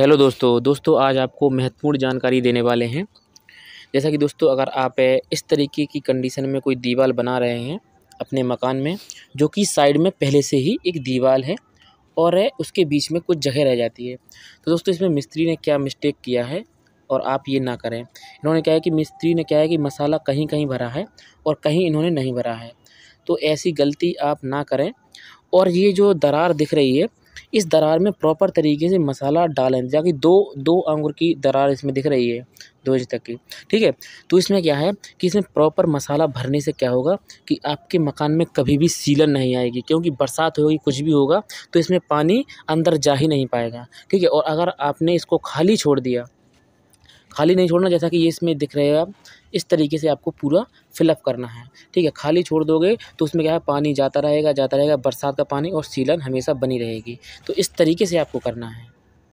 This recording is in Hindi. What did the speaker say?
हेलो दोस्तों दोस्तों आज आपको महत्वपूर्ण जानकारी देने वाले हैं जैसा कि दोस्तों अगर आप इस तरीके की कंडीशन में कोई दीवार बना रहे हैं अपने मकान में जो कि साइड में पहले से ही एक दीवार है और है उसके बीच में कुछ जगह रह जाती है तो दोस्तों इसमें मिस्त्री ने क्या मिस्टेक किया है और आप ये ना करें इन्होंने क्या है कि मिस्त्री ने क्या है कि मसाला कहीं कहीं भरा है और कहीं इन्होंने नहीं भरा है तो ऐसी गलती आप ना करें और ये जो दरार दिख रही है इस दरार में प्रॉपर तरीके से मसाला डालें ताकि दो दो अंगूर की दरार इसमें दिख रही है दो इंच तक की ठीक है तो इसमें क्या है कि इसमें प्रॉपर मसाला भरने से क्या होगा कि आपके मकान में कभी भी सीलन नहीं आएगी क्योंकि बरसात होगी कुछ भी होगा तो इसमें पानी अंदर जा ही नहीं पाएगा ठीक है और अगर आपने इसको खाली छोड़ दिया खाली नहीं छोड़ना जैसा कि ये इसमें दिख रहे हैं आप इस तरीके से आपको पूरा फिलअप करना है ठीक है खाली छोड़ दोगे तो उसमें क्या है पानी जाता रहेगा जाता रहेगा बरसात का पानी और सीलन हमेशा बनी रहेगी तो इस तरीके से आपको करना है